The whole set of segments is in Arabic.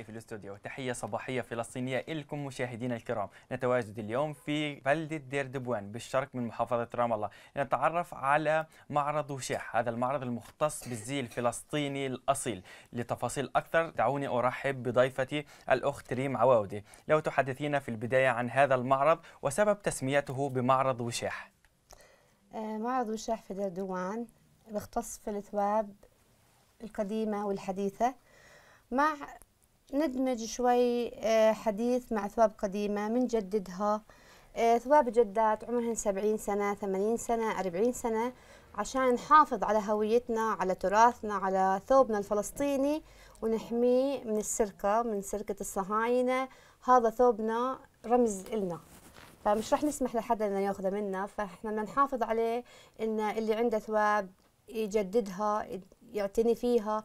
أصدقائي في الاستوديو تحية صباحية فلسطينية إلكم مشاهدينا الكرام نتواجد اليوم في بلدة دير دبوان بالشرق من محافظة رام الله نتعرف على معرض وشاح هذا المعرض المختص بالزي الفلسطيني الأصيل لتفاصيل أكثر دعوني أرحب بضيفتي الأخت ريم عواودي لو تحدثينا في البداية عن هذا المعرض وسبب تسميته بمعرض وشاح آه، معرض وشاح في دير دوان بيختص في الثواب القديمة والحديثة مع ندمج شوي آه، حديث مع ثواب قديمة منجددها آه، ثواب جدات عمرهن سبعين سنة ثمانين سنة أربعين سنة عشان نحافظ على هويتنا على تراثنا على ثوبنا الفلسطيني ونحميه من السرقة من سرقة الصهاينة هذا ثوبنا رمز إلنا فمش رح نسمح لحدا انه ياخذه منا فاحنا بدنا نحافظ عليه ان اللي عنده ثواب يجددها يعتني فيها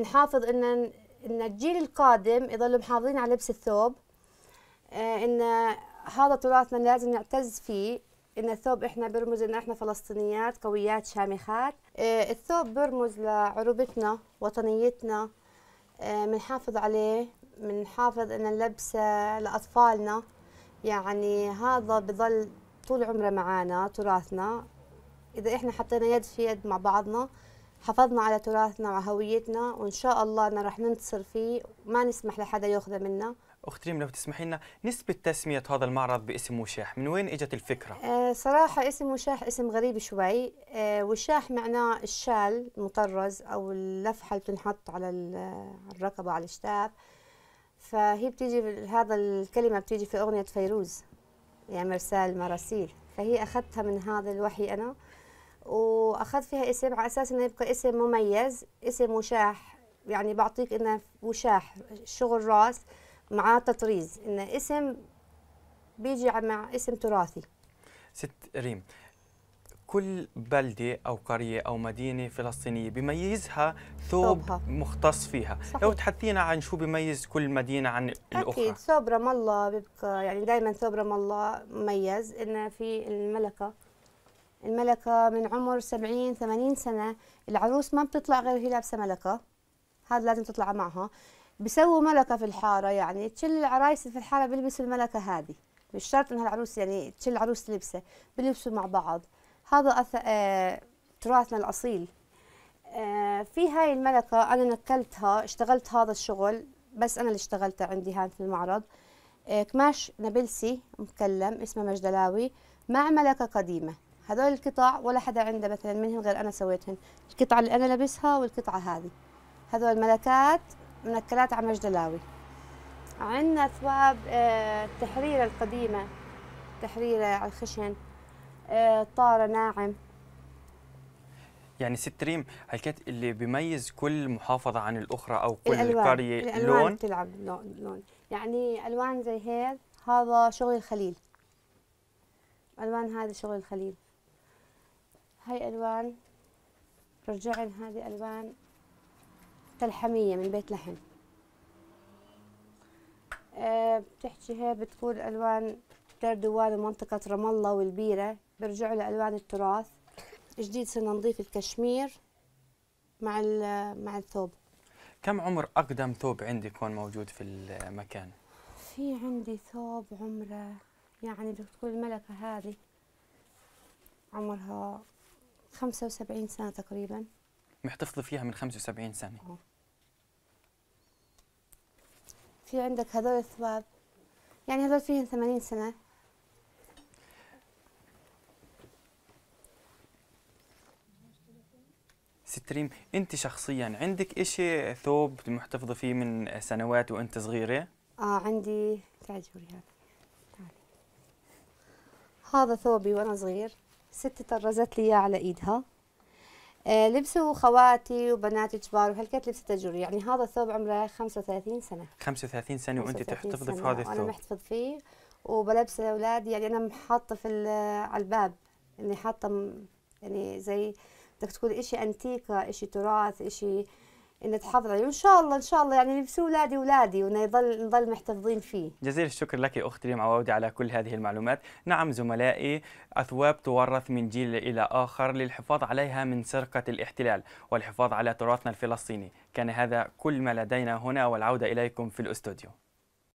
نحافظ ان ان الجيل القادم يضلوا محافظين على لبس الثوب آه، ان هذا تراثنا لازم نعتز فيه ان الثوب احنا بيرمز ان احنا فلسطينيات قويات شامخات آه، الثوب بيرمز لعروبتنا وطنيتنا بنحافظ آه، عليه بنحافظ ان نلبسه لاطفالنا يعني هذا بضل طول عمره معانا تراثنا اذا احنا حطينا يد في يد مع بعضنا حافظنا على تراثنا وعلى هويتنا وان شاء الله أنا رح ننتصر فيه وما نسمح لحدا ياخذه منا اخت ريم لو تسمحي لنا نسبة تسمية هذا المعرض باسم وشاح من وين اجت الفكرة؟ أه صراحة اسم وشاح اسم غريب شوي أه وشاح معناه الشال المطرز او اللفحة اللي بتنحط على الرقبة على الشتاف فهي بتيجي هذا الكلمة بتيجي في أغنية فيروز يا يعني مرسال مراسيل فهي أخذتها من هذا الوحي أنا واخذت فيها اسم على اساس انه يبقى اسم مميز اسم وشاح يعني بعطيك انه وشاح شغل راس مع تطريز انه اسم بيجي مع اسم تراثي ست ريم كل بلدة أو قرية أو مدينة فلسطينية بيميزها ثوب صوبها. مختص فيها صحيح. لو تحدثينا عن شو بيميز كل مدينة عن الأخرى أكيد ثوب رام الله بيبقى يعني دائما ثوب رام الله مميز إنه في الملكة الملكة من عمر 70 80 سنة العروس ما بتطلع غير هي لابسة ملكة هذا لازم تطلع معها بسووا ملكة في الحارة يعني تشل العرايس في الحارة بيلبسوا الملكة هذه مش شرط انها العروس يعني تشل العروس لبسة بيلبسوا مع بعض هذا أث... آه... تراثنا الأصيل آه... في هاي الملكة أنا نكلتها اشتغلت هذا الشغل بس أنا اللي اشتغلته عندي هان في المعرض آه... كماش نابلسي مكلم اسمه مجدلاوي مع ملكة قديمة هذول القطع ولا حدا عنده مثلا منهم غير انا سويتهم القطعه اللي انا لابسها والقطعه هذه هذول ملكات منكلات على مجدلاوي عندنا ثواب التحريره آه، القديمه تحريره على الخشن آه، طاره ناعم يعني ست ريم هالكت اللي بيميز كل محافظه عن الاخرى او كل قريه الألوان لون بتلعب لون, لون يعني الوان زي هيك هذا شغل الخليل الوان هذا شغل الخليل هاي ألوان رجعن هذه ألوان تلحمية من بيت لحم أه بتحكي هي بتكون ألوان تردوان ومنطقة رام الله والبيرة برجعوا لألوان التراث جديد صرنا نضيف الكشمير مع مع الثوب كم عمر أقدم ثوب عندي يكون موجود في المكان؟ في عندي ثوب عمره يعني بتقول الملكة هذه عمرها 75 سنة تقريبا محتفظة فيها من 75 سنة أوه. في عندك هذول الثواب يعني هذول فيهم 80 سنة ست ريم انت شخصيا عندك اشي ثوب محتفظه فيه من سنوات وانت صغيره اه عندي تعال هذا هذا ثوبي وانا صغير ست طرزت لي اياه على ايدها آه لبسوا خواتي وبناتي كبار وهالكت لبسه تجري يعني هذا الثوب عمره 35 سنه 35 سنه وانت تحتفظي في هذا الثوب انا محتفظ فيه وبلبسه لاولادي يعني انا محاطه في على الباب اني يعني حاطه يعني زي بدك تقول شيء انتيكه شيء تراث شيء ان تحافظ عليه وان شاء الله ان شاء الله يعني نفسه اولادي اولادي ونظل نظل محتفظين فيه. جزيل الشكر لك اختي ريم عواودي على كل هذه المعلومات، نعم زملائي اثواب تورث من جيل الى اخر للحفاظ عليها من سرقه الاحتلال والحفاظ على تراثنا الفلسطيني، كان هذا كل ما لدينا هنا والعوده اليكم في الاستوديو.